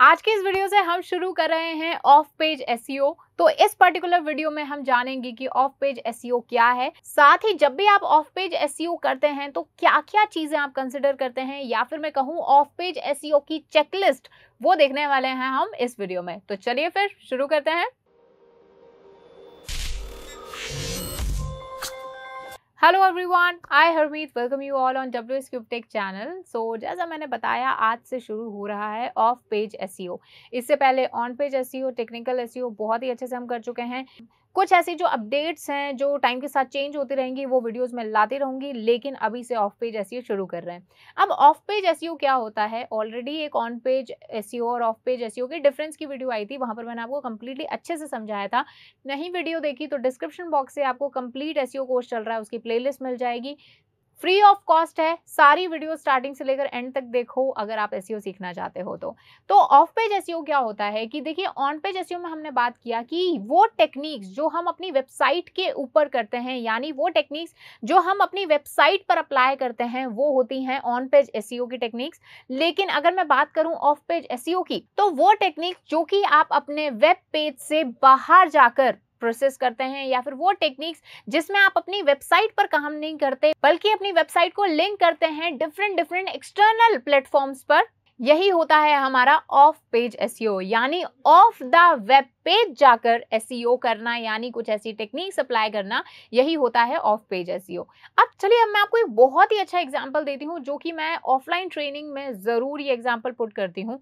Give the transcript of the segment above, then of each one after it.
आज के इस वीडियो से हम शुरू कर रहे हैं ऑफ पेज एस तो इस पर्टिकुलर वीडियो में हम जानेंगे कि ऑफ पेज एस क्या है साथ ही जब भी आप ऑफ पेज एस करते हैं तो क्या क्या चीजें आप कंसिडर करते हैं या फिर मैं कहूँ ऑफ पेज एस की चेकलिस्ट वो देखने वाले हैं हम इस वीडियो में तो चलिए फिर शुरू करते हैं hello everyone I Harmeet welcome you all on W S Cubetech channel so जैसा मैंने बताया आज से शुरू हो रहा है ऑफ पेज एसईओ इससे पहले on page SEO technical SEO बहुत ही अच्छे से हम कर चुके हैं कुछ ऐसी जो अपडेट्स हैं जो टाइम के साथ चेंज होती रहेंगी वो वीडियोस में लाती रहूंगी लेकिन अभी से ऑफ पेज एस शुरू कर रहे हैं अब ऑफ पेज एस क्या होता है ऑलरेडी एक ऑन पेज एस और ऑफ पेज एस के डिफरेंस की वीडियो आई थी वहाँ पर मैंने आपको कम्प्लीटली अच्छे से समझाया था नहीं वीडियो देखी तो डिस्क्रिप्शन बॉक्स से आपको कम्प्लीट एस कोर्स चल रहा है उसकी प्ले मिल जाएगी फ्री ऑफ कॉस्ट है सारी वीडियो स्टार्टिंग से लेकर एंड तक देखो अगर आप एस e सीखना चाहते हो तो तो ऑफ पेज एस क्या होता है कि देखिए ऑन पेज एस में हमने बात किया कि वो टेक्निक्स जो हम अपनी वेबसाइट के ऊपर करते हैं यानी वो टेक्निक्स जो हम अपनी वेबसाइट पर अप्लाई करते हैं वो होती हैं ऑन पेज एस की टेक्निक्स लेकिन अगर मैं बात करूं ऑफ पेज एस की तो वो टेक्निक जो कि आप अपने वेब पेज से बाहर जाकर प्रोसेस करते हैं या फिर वो टेक्निक्स जिसमें आप अपनी वेबसाइट पर काम नहीं करते बल्कि अपनी वेबसाइट को लिंक करते हैं डिफरेंट डिफरेंट एक्सटर्नल प्लेटफॉर्म्स पर यही होता है हमारा ऑफ पेज एस यानी ऑफ द वेब पेज जाकर एस e करना यानी कुछ ऐसी टेक्निक अप्लाई करना यही होता है ऑफ पेज एस अब चलिए अब मैं आपको एक बहुत ही अच्छा एग्जाम्पल देती हूँ जो कि मैं ऑफलाइन ट्रेनिंग में ज़रूर ये एग्जाम्पल पुट करती हूँ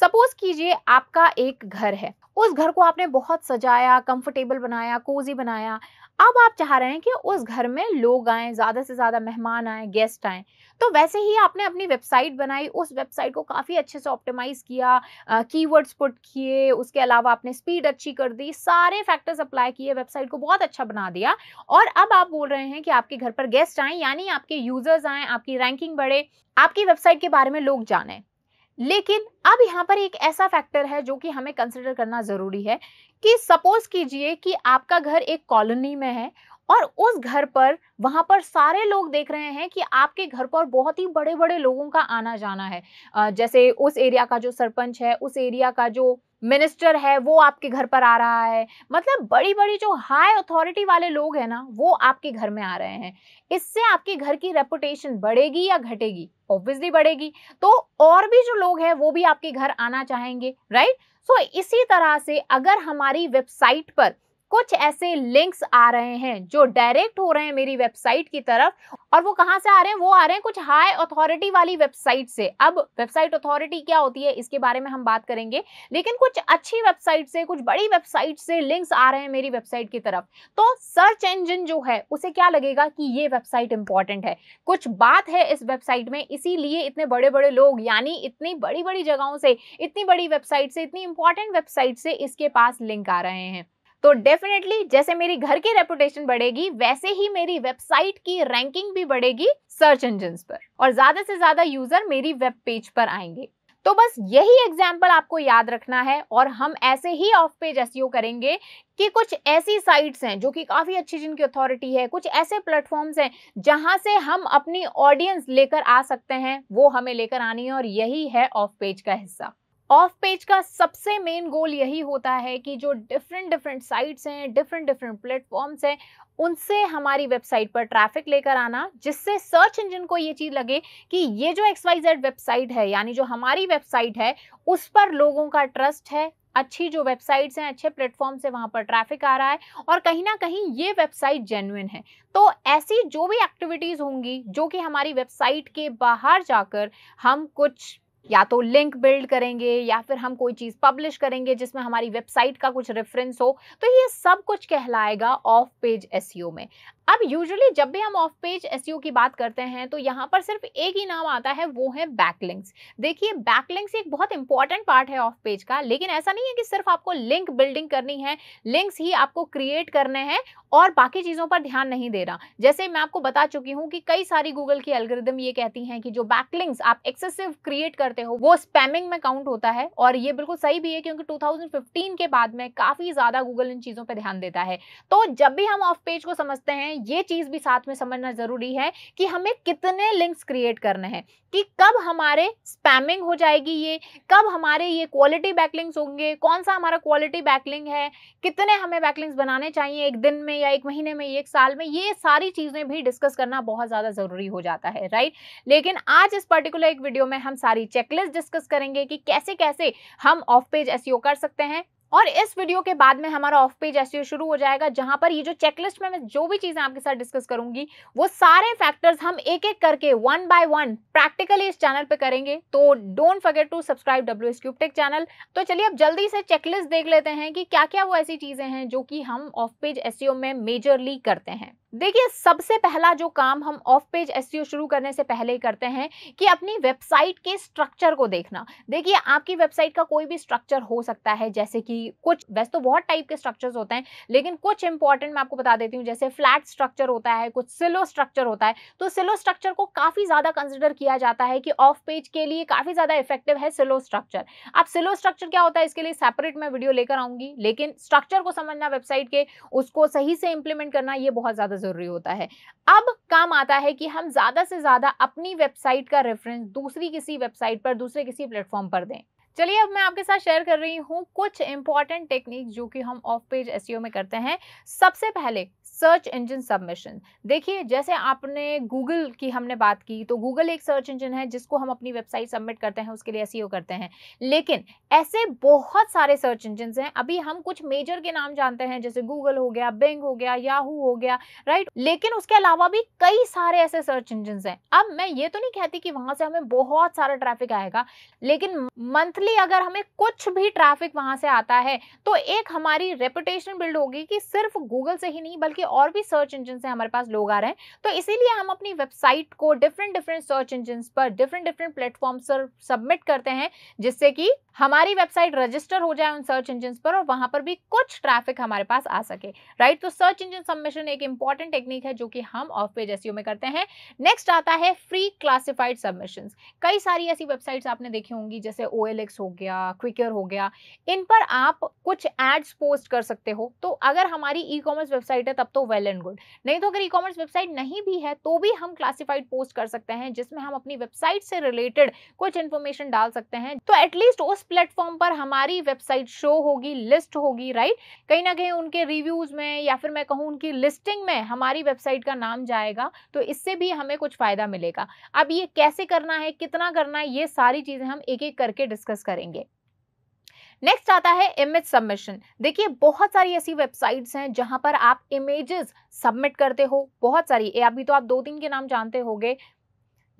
सपोज कीजिए आपका एक घर है उस घर को आपने बहुत सजाया कंफर्टेबल बनाया कोजी बनाया अब आप चाह रहे हैं कि उस घर में लोग आए ज़्यादा से ज़्यादा मेहमान आए गेस्ट आए तो वैसे ही आपने अपनी वेबसाइट बनाई उस वेबसाइट को काफ़ी अच्छे से ऑप्टिमाइज़ किया कीवर्ड्स पुट किए उसके अलावा आपने स्पीड अच्छी कर दी सारे फैक्टर्स अप्लाई किए वेबसाइट को बहुत अच्छा बना दिया और अब आप बोल रहे हैं कि आपके घर पर गेस्ट आए यानी आपके यूज़र्स आए आपकी रैंकिंग बढ़े आपकी वेबसाइट के बारे में लोग जाने लेकिन अब यहाँ पर एक ऐसा फैक्टर है जो कि हमें कंसिडर करना ज़रूरी है कि सपोज कीजिए कि आपका घर एक कॉलोनी में है और उस घर पर वहां पर सारे लोग देख रहे हैं कि आपके घर पर बहुत ही बड़े बड़े लोगों का आना जाना है जैसे उस एरिया का जो सरपंच है उस एरिया का जो मिनिस्टर है वो आपके घर पर आ रहा है मतलब बड़ी बड़ी जो हाई अथॉरिटी वाले लोग हैं ना वो आपके घर में आ रहे हैं इससे आपके घर की रेपुटेशन बढ़ेगी या घटेगी ऑब्वियसली बढ़ेगी तो और भी जो लोग हैं वो भी आपके घर आना चाहेंगे राइट सो so, इसी तरह से अगर हमारी वेबसाइट पर कुछ ऐसे लिंक्स आ रहे हैं जो डायरेक्ट हो रहे हैं मेरी वेबसाइट की तरफ और वो कहाँ से आ रहे हैं वो आ रहे हैं कुछ हाई अथॉरिटी वाली वेबसाइट से अब वेबसाइट अथॉरिटी क्या होती है इसके बारे में हम बात करेंगे लेकिन कुछ अच्छी वेबसाइट से कुछ बड़ी वेबसाइट से लिंक्स आ रहे हैं मेरी वेबसाइट की तरफ तो सर्च इंजन जो है उसे क्या लगेगा कि ये वेबसाइट इंपॉर्टेंट है कुछ बात है इस वेबसाइट में इसीलिए इतने बड़े बड़े लोग यानी इतनी बड़ी बड़ी जगहों से इतनी बड़ी वेबसाइट से इतनी इंपॉर्टेंट वेबसाइट से इसके पास लिंक आ रहे हैं तो डेफिनेटली जैसे मेरी घर की रेपुटेशन बढ़ेगी वैसे ही मेरी वेबसाइट की रैंकिंग भी बढ़ेगी सर्च इंजन पर और ज्यादा से ज्यादा यूजर मेरी वेब पेज पर आएंगे तो बस यही एग्जाम्पल आपको याद रखना है और हम ऐसे ही ऑफ पेज एस करेंगे कि कुछ ऐसी साइट्स हैं जो कि काफ़ी अच्छी जिनकी अथॉरिटी है कुछ ऐसे प्लेटफॉर्म्स हैं जहां से हम अपनी ऑडियंस लेकर आ सकते हैं वो हमें लेकर आनी है और यही है ऑफ पेज का हिस्सा ऑफ पेज का सबसे मेन गोल यही होता है कि जो डिफरेंट डिफरेंट साइट्स हैं डिफरेंट डिफरेंट प्लेटफॉर्म्स हैं उनसे हमारी वेबसाइट पर ट्रैफिक लेकर आना जिससे सर्च इंजन को ये चीज़ लगे कि ये जो एक्स वाई जेड वेबसाइट है यानी जो हमारी वेबसाइट है उस पर लोगों का ट्रस्ट है अच्छी जो वेबसाइट्स हैं अच्छे प्लेटफॉर्म से वहाँ पर ट्रैफिक आ रहा है और कहीं ना कहीं ये वेबसाइट जेन्युन है तो ऐसी जो भी एक्टिविटीज़ होंगी जो कि हमारी वेबसाइट के बाहर जाकर हम कुछ या तो लिंक बिल्ड करेंगे या फिर हम कोई चीज़ पब्लिश करेंगे जिसमें हमारी वेबसाइट का कुछ रेफरेंस हो तो ये सब कुछ कहलाएगा ऑफ पेज एस में अब यूजुअली जब भी हम ऑफ पेज एस की बात करते हैं तो यहाँ पर सिर्फ एक ही नाम आता है वो है बैकलिंक्स देखिए बैकलिंक्स एक बहुत इंपॉर्टेंट पार्ट है ऑफ पेज का लेकिन ऐसा नहीं है कि सिर्फ आपको लिंक बिल्डिंग करनी है लिंक्स ही आपको क्रिएट करने हैं और बाकी चीज़ों पर ध्यान नहीं देना जैसे मैं आपको बता चुकी हूँ कि कई सारी गूगल की एलग्रिदम ये कहती हैं कि जो बैकलिंक्स आप एक्सेसिव क्रिएट करते हो वो स्पैमिंग में काउंट होता है और ये बिल्कुल सही भी है क्योंकि टू के बाद में काफ़ी ज़्यादा गूगल इन चीज़ों पर ध्यान देता है तो जब भी हम ऑफ पेज को समझते हैं हैं ये चीज़ भी साथ में समझना ज़रूरी है कि हमें कितने लिंक्स क्रिएट करने हैं कि कब हमारे स्पैमिंग हो जाएगी ये कब हमारे ये क्वालिटी बैकलिंग्स होंगे कौन सा हमारा क्वालिटी बैकलिंग है कितने हमें बैकलिंग्स बनाने चाहिए एक दिन में या एक महीने में एक साल में ये सारी चीज़ें भी डिस्कस करना बहुत ज़्यादा ज़रूरी हो जाता है राइट लेकिन आज इस पर्टिकुलर एक वीडियो में हम सारी चेकलिस्ट डिस्कस करेंगे कि कैसे कैसे हम ऑफ पेज एस कर सकते हैं और इस वीडियो के बाद में हमारा ऑफ पेज ऐसे शुरू हो जाएगा जहां पर ये जो चेकलिस्ट में मैं जो भी चीज़ें आपके साथ डिस्कस करूंगी वो सारे फैक्टर्स हम एक एक करके वन बाय वन प्रैक्टिकली इस चैनल पे करेंगे तो don't forget to subscribe W S Cubetech channel तो चलिए अब जल्दी से चेकलिस्ट देख लेते हैं कि क्या क्या वो ऐसी चीज़ें हैं जो कि हम ऑफ पेज एस में मेजरली करते हैं देखिए सबसे पहला जो काम हम ऑफ पेज एस शुरू करने से पहले ही करते हैं कि अपनी वेबसाइट के स्ट्रक्चर को देखना देखिए आपकी वेबसाइट का कोई भी स्ट्रक्चर हो सकता है जैसे कि कुछ वैसे तो बहुत टाइप के स्ट्रक्चर्स होते हैं लेकिन कुछ इंपॉर्टेंट मैं आपको बता देती हूँ जैसे फ्लैट स्ट्रक्चर होता है कुछ सिलो स्ट्रक्चर होता है तो सिलो स्ट्रक्चर को काफ़ी ज़्यादा कंसिडर किया जाता है कि ऑफ पेज के लिए काफ़ी ज़्यादा इफेक्टिव है सिलो स्ट्रक्चर अब सिलो स्ट्रक्चर क्या होता है इसके लिए सेपरेट मैं वीडियो लेकर आऊँगी लेकिन स्ट्रक्चर को समझना वेबसाइट के उसको सही से इम्प्लीमेंट करना ये बहुत ज़्यादा ज़रूरी होता है अब काम आता है कि हम ज़्यादा से ज़्यादा अपनी वेबसाइट का रेफरेंस दूसरी किसी वेबसाइट पर दूसरे किसी प्लेटफॉर्म पर दें चलिए अब मैं आपके साथ शेयर कर रही हूँ कुछ इंपॉर्टेंट टेक्निक जो कि हम ऑफ पेज एस में करते हैं सबसे पहले सर्च इंजन सबमिशन देखिए जैसे आपने गूगल की हमने बात की तो गूगल एक सर्च इंजन है जिसको हम अपनी वेबसाइट सबमिट करते हैं उसके लिए एस e करते हैं लेकिन ऐसे बहुत सारे सर्च इंजन हैं अभी हम कुछ मेजर के नाम जानते हैं जैसे गूगल हो गया बिंग हो गया याहू हो गया राइट लेकिन उसके अलावा भी कई सारे ऐसे सर्च इंजन हैं अब मैं ये तो नहीं कहती कि वहाँ से हमें बहुत सारा ट्रैफिक आएगा लेकिन मंथली नॉर्मली अगर हमें कुछ भी ट्रैफिक वहां से आता है तो एक हमारी रेपुटेशन बिल्ड होगी कि सिर्फ गूगल से ही नहीं बल्कि और भी सर्च इंजन से हमारे पास लोग आ रहे हैं तो इसीलिए हम अपनी वेबसाइट को डिफरेंट डिफरेंट सर्च इंजन पर डिफरेंट डिफरेंट प्लेटफॉर्म पर सबमिट करते हैं जिससे कि हमारी वेबसाइट रजिस्टर हो जाए उन सर्च इंजन पर और वहां पर भी कुछ ट्रैफिक हमारे पास आ सके राइट तो सर्च इंजन सबमिशन एक इंपॉर्टेंट टेक्निक है जो कि हम ऑफ पेज एसियो में करते हैं नेक्स्ट आता है फ्री क्लासिफाइड सबमिशन कई सारी ऐसी वेबसाइट्स आपने देखी होंगी जैसे ओ एल एक्स नेटफ्लिक्स हो गया क्विकर हो गया इन पर आप कुछ एड्स पोस्ट कर सकते हो तो अगर हमारी ई कॉमर्स वेबसाइट है तब तो वेल एंड गुड नहीं तो अगर ई कॉमर्स वेबसाइट नहीं भी है तो भी हम क्लासिफाइड पोस्ट कर सकते हैं जिसमें हम अपनी वेबसाइट से रिलेटेड कुछ इन्फॉर्मेशन डाल सकते हैं तो एटलीस्ट उस प्लेटफॉर्म पर हमारी वेबसाइट शो होगी लिस्ट होगी राइट कहीं ना कहीं उनके रिव्यूज में या फिर मैं कहूँ उनकी लिस्टिंग में हमारी वेबसाइट का नाम जाएगा तो इससे भी हमें कुछ फायदा मिलेगा अब ये कैसे करना है कितना करना है ये सारी चीजें हम एक एक करके डिस्कस करेंगे नेक्स्ट आता है इमेज सबमिशन देखिए बहुत सारी ऐसी वेबसाइट्स हैं जहां पर आप इमेजेस सबमिट करते हो बहुत सारी अभी तो आप दो तीन के नाम जानते होंगे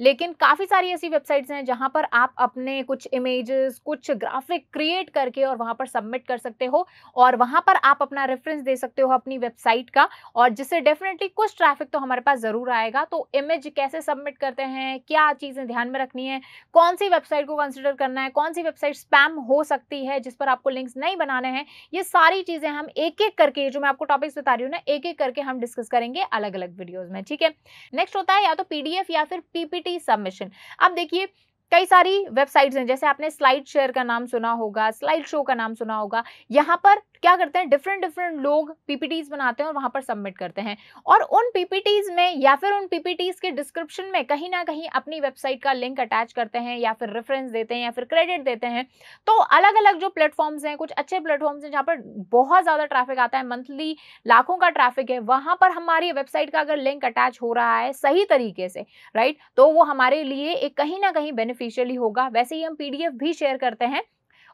लेकिन काफ़ी सारी ऐसी वेबसाइट्स हैं जहां पर आप अपने कुछ इमेजेस कुछ ग्राफिक क्रिएट करके और वहां पर सबमिट कर सकते हो और वहां पर आप अपना रेफरेंस दे सकते हो अपनी वेबसाइट का और जिससे डेफिनेटली कुछ ट्रैफिक तो हमारे पास ज़रूर आएगा तो इमेज कैसे सबमिट करते हैं क्या चीज़ें ध्यान में रखनी है कौन सी वेबसाइट को कंसिडर करना है कौन सी वेबसाइट स्पैम हो सकती है जिस पर आपको लिंक्स नहीं बनाने हैं ये सारी चीज़ें हम एक एक करके जो मैं आपको टॉपिक्स बता रही हूँ ना एक एक करके हम डिस्कस करेंगे अलग अलग वीडियोज़ में ठीक है नेक्स्ट होता है या तो पी या फिर पीपी कम्युनिटी सबमिशन अब देखिए कई सारी वेबसाइट्स हैं जैसे आपने स्लाइड शेयर का नाम सुना होगा स्लाइड शो का नाम सुना होगा यहाँ पर क्या करते हैं डिफरेंट डिफरेंट लोग पीपीटीज बनाते हैं और वहां पर सबमिट करते हैं और उन पीपीटीज में या फिर उन पीपीटीज के डिस्क्रिप्शन में कहीं ना कहीं अपनी वेबसाइट का लिंक अटैच करते हैं या फिर रेफरेंस देते हैं या फिर क्रेडिट देते हैं तो अलग अलग जो प्लेटफॉर्म्स हैं कुछ अच्छे प्लेटफॉर्म्स हैं जहाँ पर बहुत ज़्यादा ट्रैफिक आता है मंथली लाखों का ट्रैफिक है वहाँ पर हमारी वेबसाइट का अगर लिंक अटैच हो रहा है सही तरीके से राइट तो वो हमारे लिए एक कहीं ना कहीं बेनिफिशियली होगा वैसे ही हम पीडीएफ भी शेयर करते हैं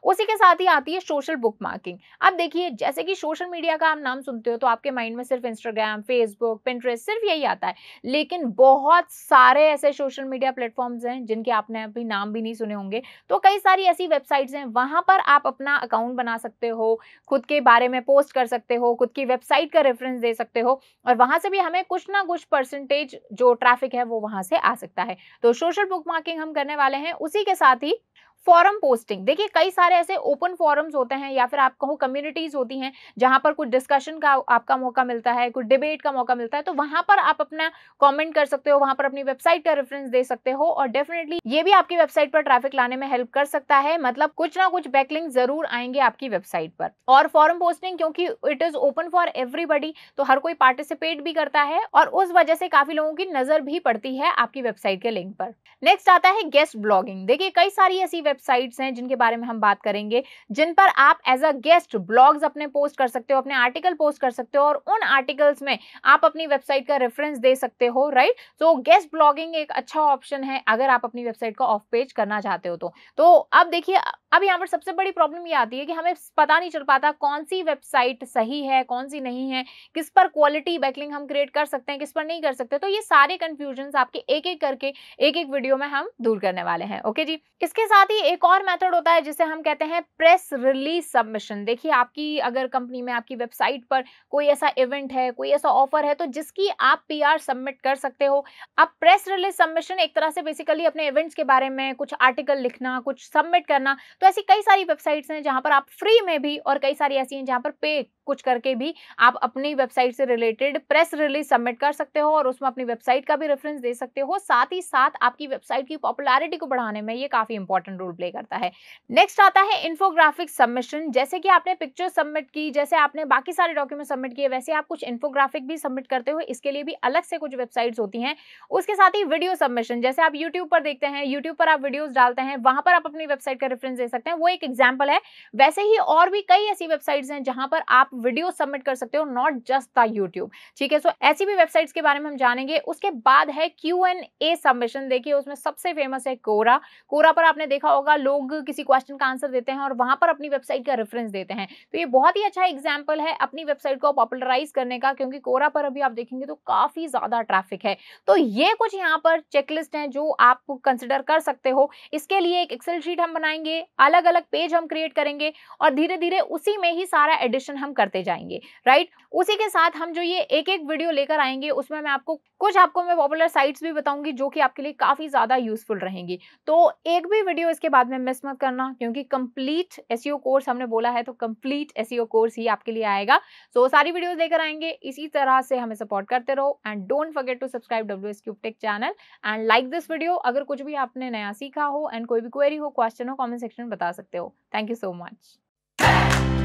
उसी के साथ ही आती है सोशल बुक मार्किंग अब देखिए जैसे कि सोशल मीडिया का आप नाम सुनते हो तो आपके माइंड में सिर्फ इंस्टाग्राम फेसबुक पिंट्रेस्ट सिर्फ यही आता है लेकिन बहुत सारे ऐसे सोशल मीडिया प्लेटफॉर्म्स हैं जिनके आपने अभी नाम भी नहीं सुने होंगे तो कई सारी ऐसी वेबसाइट्स हैं वहाँ पर आप अपना अकाउंट बना सकते हो खुद के बारे में पोस्ट कर सकते हो खुद की वेबसाइट का रेफरेंस दे सकते हो और वहाँ से भी हमें कुछ ना कुछ परसेंटेज जो ट्रैफिक है वो वहाँ से आ सकता है तो सोशल बुक मार्किंग हम करने वाले हैं उसी के साथ ही फॉरम पोस्टिंग देखिए कई सारे ऐसे ओपन फॉरम्स होते हैं या फिर आप कहो कम्युनिटीज होती हैं जहां पर कुछ डिस्कशन का आपका मौका मिलता है कुछ डिबेट का मौका मिलता है तो वहां पर आप अपना कॉमेंट कर सकते हो वहां पर अपनी वेबसाइट का रेफरेंस दे सकते हो और डेफिनेटली ये भी आपकी वेबसाइट पर ट्रैफिक लाने में हेल्प कर सकता है मतलब कुछ ना कुछ बैकलिंग जरूर आएंगे आपकी वेबसाइट पर और फॉरम पोस्टिंग क्योंकि it is open for everybody तो हर कोई पार्टिसिपेट भी करता है और उस वजह से काफी लोगों की नजर भी पड़ती है आपकी वेबसाइट के लिंक पर नेक्स्ट आता है गेस्ट ब्लॉगिंग देखिए कई सारी ऐसी वेबसाइट्स हैं जिनके बारे में हम बात करेंगे जिन पर आप एज अ गेस्ट ब्लॉग्स अपने पोस्ट कर सकते हो अपने आर्टिकल पोस्ट कर सकते हो और उन आर्टिकल्स में आप अपनी वेबसाइट का रेफरेंस दे सकते हो राइट तो गेस्ट ब्लॉगिंग एक अच्छा ऑप्शन है अगर आप अपनी वेबसाइट का ऑफ पेज करना चाहते हो तो, तो अब देखिए अब यहाँ पर सबसे बड़ी प्रॉब्लम ये आती है कि हमें पता नहीं चल पाता कौन सी वेबसाइट सही है कौन सी नहीं है किस पर क्वालिटी बैकलिंग हम क्रिएट कर सकते हैं किस पर नहीं कर सकते तो ये सारे कन्फ्यूजन आपके एक एक करके एक एक वीडियो में हम दूर करने वाले हैं ओके जी इसके साथ ही एक और मेथड होता है जिसे हम कहते हैं प्रेस रिलीज सबमिशन देखिए आपकी अगर कंपनी में आपकी वेबसाइट पर कोई ऐसा इवेंट है कोई ऐसा ऑफर है तो जिसकी आप पी सबमिट कर सकते हो अब प्रेस रिलीज सबमिशन एक तरह से बेसिकली अपने इवेंट्स के बारे में कुछ आर्टिकल लिखना कुछ सबमिट करना तो ऐसी कई सारी वेबसाइट्स हैं जहाँ पर आप फ्री में भी और कई सारी ऐसी हैं जहाँ पर पे कुछ करके भी आप अपनी वेबसाइट से रिलेटेड प्रेस रिलीज सबमिट कर सकते हो और उसमें अपनी वेबसाइट का भी रेफरेंस दे सकते हो साथ ही साथ आपकी वेबसाइट की पॉपुलैरिटी को बढ़ाने में ये काफ़ी इंपॉर्टेंट रोल प्ले करता है नेक्स्ट आता है इन्फोग्राफिक सबमिशन जैसे कि आपने पिक्चर सबमिट की जैसे आपने बाकी सारे डॉक्यूमेंट सबमिट किए वैसे आप कुछ इन्फोग्राफिक भी सबमिट करते हो इसके लिए भी अलग से कुछ वेबसाइट्स होती हैं उसके साथ ही वीडियो सबमिशन जैसे आप यूट्यूब पर देखते हैं यूट्यूब पर आप वीडियोज डालते हैं वहां पर आप अपनी वेबसाइट का रेफरेंस दे सकते हैं वो एक एग्जाम्पल है वैसे ही और भी कई ऐसी वेबसाइट्स हैं जहां पर आप वीडियो सबमिट कर सकते हो नॉट जस्ट द यूट्यूब ठीक है सो ऐसी भी वेबसाइट्स के बारे में हम जानेंगे उसके बाद है क्यू एंड ए सबमिशन देखिए उसमें सबसे फेमस है कोरा कोरा पर आपने देखा होगा लोग किसी क्वेश्चन का आंसर देते हैं और वहां पर अपनी वेबसाइट का रेफरेंस देते हैं तो ये बहुत ही अच्छा एग्जाम्पल है अपनी वेबसाइट को पॉपुलराइज करने का क्योंकि कोरा पर अभी आप देखेंगे तो काफी ज्यादा ट्रैफिक है तो ये कुछ यहाँ पर चेकलिस्ट है जो आप कंसिडर कर सकते हो इसके लिए एक एक्सेल शीट हम बनाएंगे अलग अलग पेज हम क्रिएट करेंगे और धीरे धीरे उसी में ही सारा एडिशन हम करते जाएंगे राइट उसी के साथ हम जो ये एक एक वीडियो लेकर आएंगे उसमें मैं आपको कुछ आपको मैं पॉपुलर साइट्स भी बताऊंगी जो कि आपके लिए काफ़ी ज़्यादा यूजफुल रहेंगी तो एक भी वीडियो इसके बाद में मिस मत करना क्योंकि कंप्लीट एस कोर्स हमने बोला है तो कंप्लीट एस कोर्स ही आपके लिए आएगा सो so, सारी वीडियोज लेकर आएंगे इसी तरह से हमें सपोर्ट करते रहो and don't forget to subscribe W S Cubetech channel and like this video अगर कुछ भी आपने नया सीखा हो एंड कोई भी क्वेरी हो क्वेश्चन हो कॉमेंट सेक्शन बता सकते हो थैंक यू सो मच